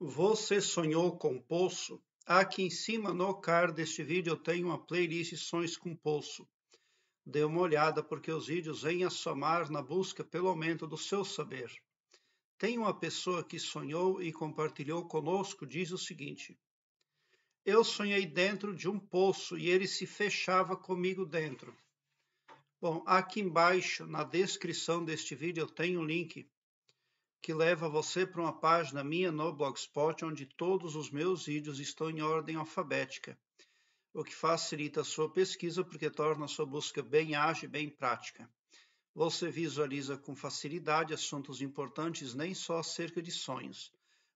Você sonhou com poço? Aqui em cima no card deste vídeo eu tenho uma playlist Sonhos com Poço. Dê uma olhada porque os vídeos vêm a somar na busca pelo aumento do seu saber. Tem uma pessoa que sonhou e compartilhou conosco, diz o seguinte: Eu sonhei dentro de um poço e ele se fechava comigo dentro. Bom, aqui embaixo, na descrição deste vídeo, eu tenho o um link que leva você para uma página minha no Blogspot, onde todos os meus vídeos estão em ordem alfabética, o que facilita a sua pesquisa porque torna a sua busca bem ágil e bem prática. Você visualiza com facilidade assuntos importantes nem só acerca de sonhos,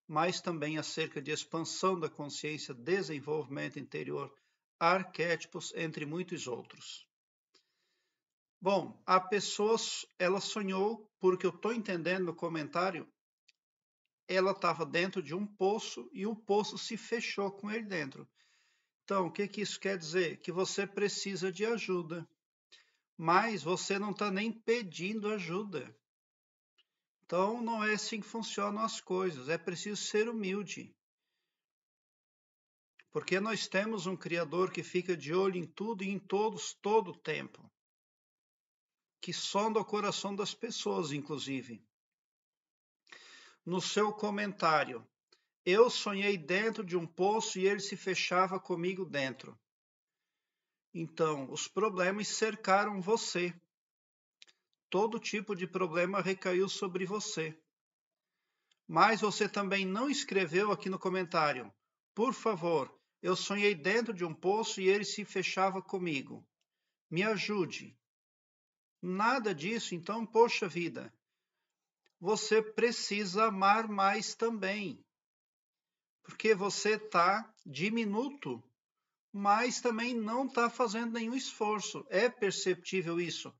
mas também acerca de expansão da consciência, desenvolvimento interior, arquétipos, entre muitos outros. Bom, a pessoa, ela sonhou, porque eu estou entendendo no comentário, ela estava dentro de um poço e o poço se fechou com ele dentro. Então, o que, que isso quer dizer? Que você precisa de ajuda, mas você não está nem pedindo ajuda. Então, não é assim que funcionam as coisas, é preciso ser humilde. Porque nós temos um Criador que fica de olho em tudo e em todos todo o tempo que sonda o coração das pessoas, inclusive. No seu comentário, eu sonhei dentro de um poço e ele se fechava comigo dentro. Então, os problemas cercaram você. Todo tipo de problema recaiu sobre você. Mas você também não escreveu aqui no comentário. Por favor, eu sonhei dentro de um poço e ele se fechava comigo. Me ajude. Nada disso, então, poxa vida, você precisa amar mais também. Porque você está diminuto, mas também não está fazendo nenhum esforço. É perceptível isso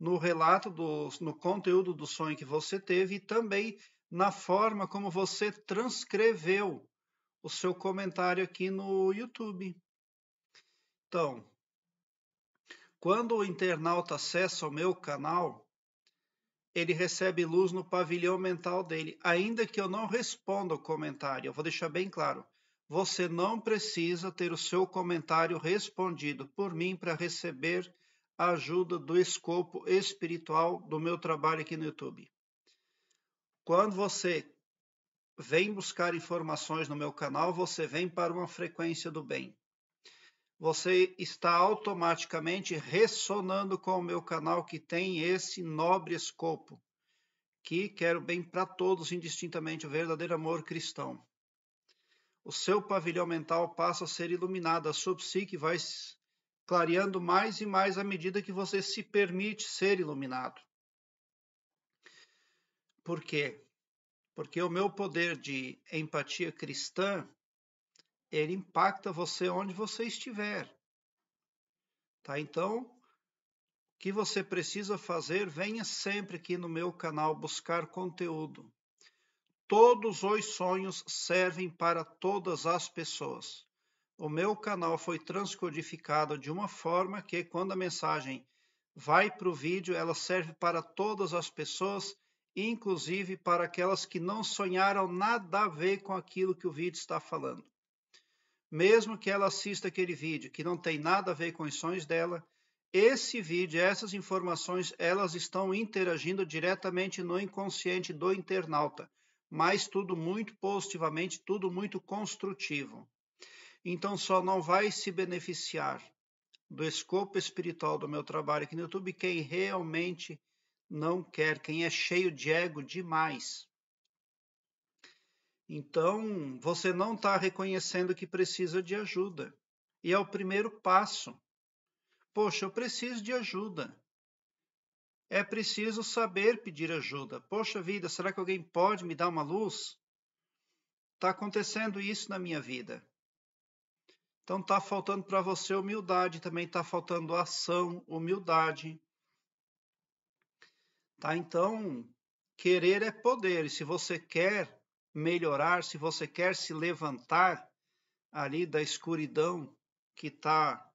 no relato, do, no conteúdo do sonho que você teve e também na forma como você transcreveu o seu comentário aqui no YouTube. Então, quando o internauta acessa o meu canal, ele recebe luz no pavilhão mental dele, ainda que eu não responda o comentário. Eu vou deixar bem claro. Você não precisa ter o seu comentário respondido por mim para receber a ajuda do escopo espiritual do meu trabalho aqui no YouTube. Quando você vem buscar informações no meu canal, você vem para uma frequência do bem você está automaticamente ressonando com o meu canal que tem esse nobre escopo, que quero bem para todos indistintamente, o verdadeiro amor cristão. O seu pavilhão mental passa a ser iluminado, a sua psique vai clareando mais e mais à medida que você se permite ser iluminado. Por quê? Porque o meu poder de empatia cristã ele impacta você onde você estiver. Tá? Então, o que você precisa fazer, venha sempre aqui no meu canal buscar conteúdo. Todos os sonhos servem para todas as pessoas. O meu canal foi transcodificado de uma forma que, quando a mensagem vai para o vídeo, ela serve para todas as pessoas, inclusive para aquelas que não sonharam nada a ver com aquilo que o vídeo está falando mesmo que ela assista aquele vídeo que não tem nada a ver com os sonhos dela, esse vídeo, essas informações, elas estão interagindo diretamente no inconsciente do internauta, mas tudo muito positivamente, tudo muito construtivo. Então só não vai se beneficiar do escopo espiritual do meu trabalho aqui no YouTube quem realmente não quer, quem é cheio de ego demais. Então, você não está reconhecendo que precisa de ajuda. E é o primeiro passo. Poxa, eu preciso de ajuda. É preciso saber pedir ajuda. Poxa vida, será que alguém pode me dar uma luz? Está acontecendo isso na minha vida. Então está faltando para você humildade, também está faltando ação, humildade. Tá? Então, querer é poder. E se você quer, melhorar, se você quer se levantar ali da escuridão que está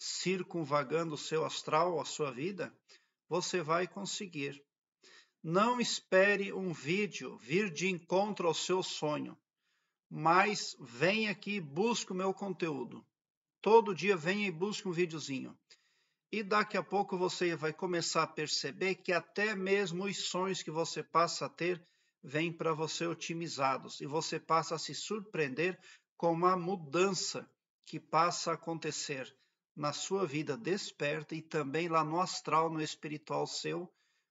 circunvagando o seu astral, a sua vida, você vai conseguir. Não espere um vídeo vir de encontro ao seu sonho, mas venha aqui e busque o meu conteúdo. Todo dia venha e busque um videozinho. E daqui a pouco você vai começar a perceber que até mesmo os sonhos que você passa a ter vêm para você otimizados e você passa a se surpreender com uma mudança que passa a acontecer na sua vida desperta e também lá no astral, no espiritual seu,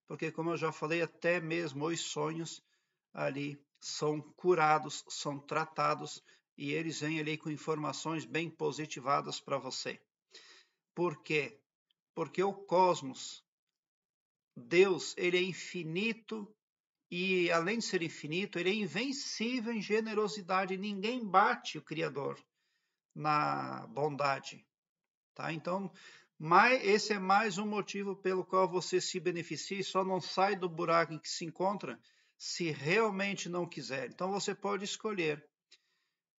porque como eu já falei, até mesmo os sonhos ali são curados, são tratados e eles vêm ali com informações bem positivadas para você. Por quê? Porque o cosmos, Deus, ele é infinito e além de ser infinito, ele é invencível em generosidade. Ninguém bate o Criador na bondade. Tá? Então, mais, esse é mais um motivo pelo qual você se beneficia e só não sai do buraco em que se encontra se realmente não quiser. Então, você pode escolher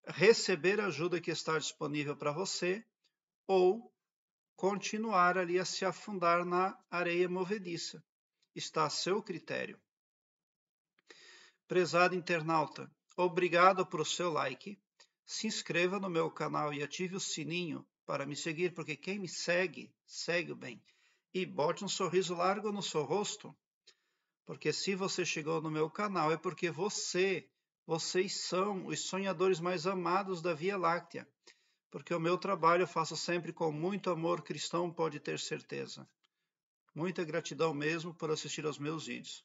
receber a ajuda que está disponível para você ou continuar ali a se afundar na areia movediça. Está a seu critério. Prezado internauta, obrigado por seu like. Se inscreva no meu canal e ative o sininho para me seguir, porque quem me segue, segue o bem. E bote um sorriso largo no seu rosto, porque se você chegou no meu canal é porque você, vocês são os sonhadores mais amados da Via Láctea. Porque o meu trabalho eu faço sempre com muito amor cristão, pode ter certeza. Muita gratidão mesmo por assistir aos meus vídeos.